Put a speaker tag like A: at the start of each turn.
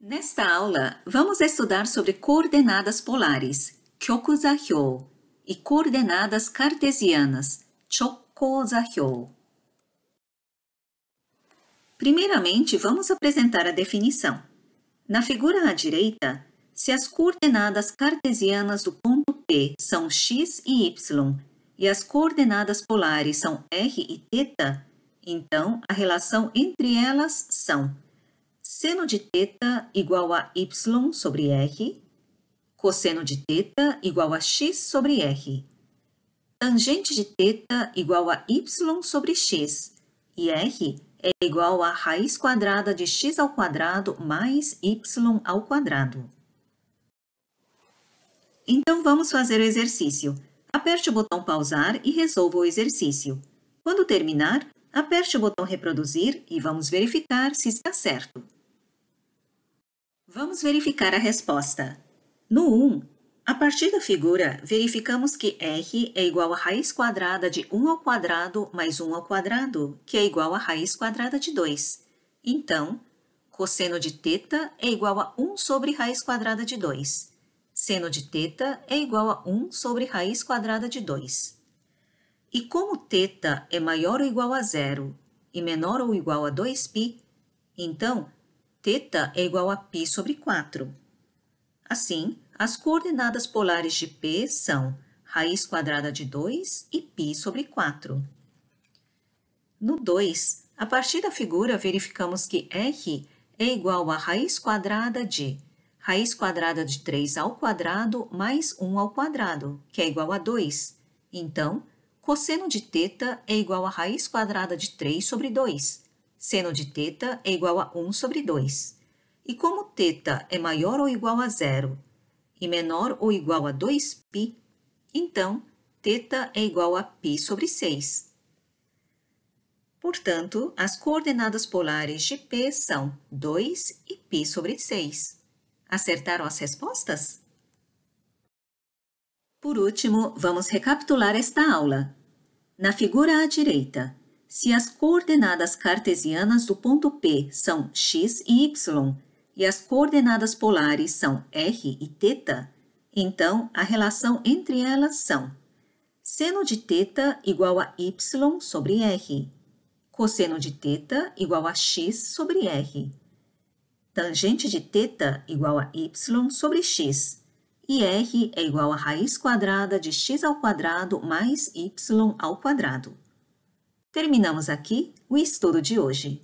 A: Nesta aula, vamos estudar sobre coordenadas polares, kyokuzahyo, e coordenadas cartesianas, chokozahyo. Primeiramente, vamos apresentar a definição. Na figura à direita, se as coordenadas cartesianas do ponto P são x e y e as coordenadas polares são r e θ, então a relação entre elas são seno de θ igual a y sobre r, cosseno de θ igual a x sobre r, tangente de θ igual a y sobre x, e r é igual a raiz quadrada de x ao quadrado mais y ao quadrado. Então, vamos fazer o exercício. Aperte o botão pausar e resolva o exercício. Quando terminar, aperte o botão reproduzir e vamos verificar se está certo. Vamos verificar a resposta. No 1, a partir da figura, verificamos que R é igual a raiz quadrada de 1 ao quadrado mais 1 ao quadrado, que é igual a raiz quadrada de 2. Então, cosseno de θ é igual a 1 sobre raiz quadrada de 2. Seno de θ é igual a 1 sobre raiz quadrada de 2. E como θ é maior ou igual a zero e menor ou igual a 2π, então θ é igual a π sobre 4. Assim, as coordenadas polares de P são raiz quadrada de 2 e π sobre 4. No 2, a partir da figura, verificamos que R é igual a raiz quadrada de raiz quadrada de 3 ao quadrado mais 1 ao quadrado, que é igual a 2. Então, cosseno de θ é igual a raiz quadrada de 3 sobre 2, seno de θ é igual a 1 sobre 2. E como θ é maior ou igual a zero e menor ou igual a 2π, então θ é igual a π sobre 6. Portanto, as coordenadas polares de P são 2 e π sobre 6. Acertaram as respostas? Por último, vamos recapitular esta aula. Na figura à direita, se as coordenadas cartesianas do ponto P são x e y e as coordenadas polares são r e θ, então a relação entre elas são seno de θ igual a y sobre r, cosseno de θ igual a x sobre r, tangente de θ igual a y sobre x, e r é igual a raiz quadrada de x ao quadrado mais y ao quadrado. Terminamos aqui o estudo de hoje.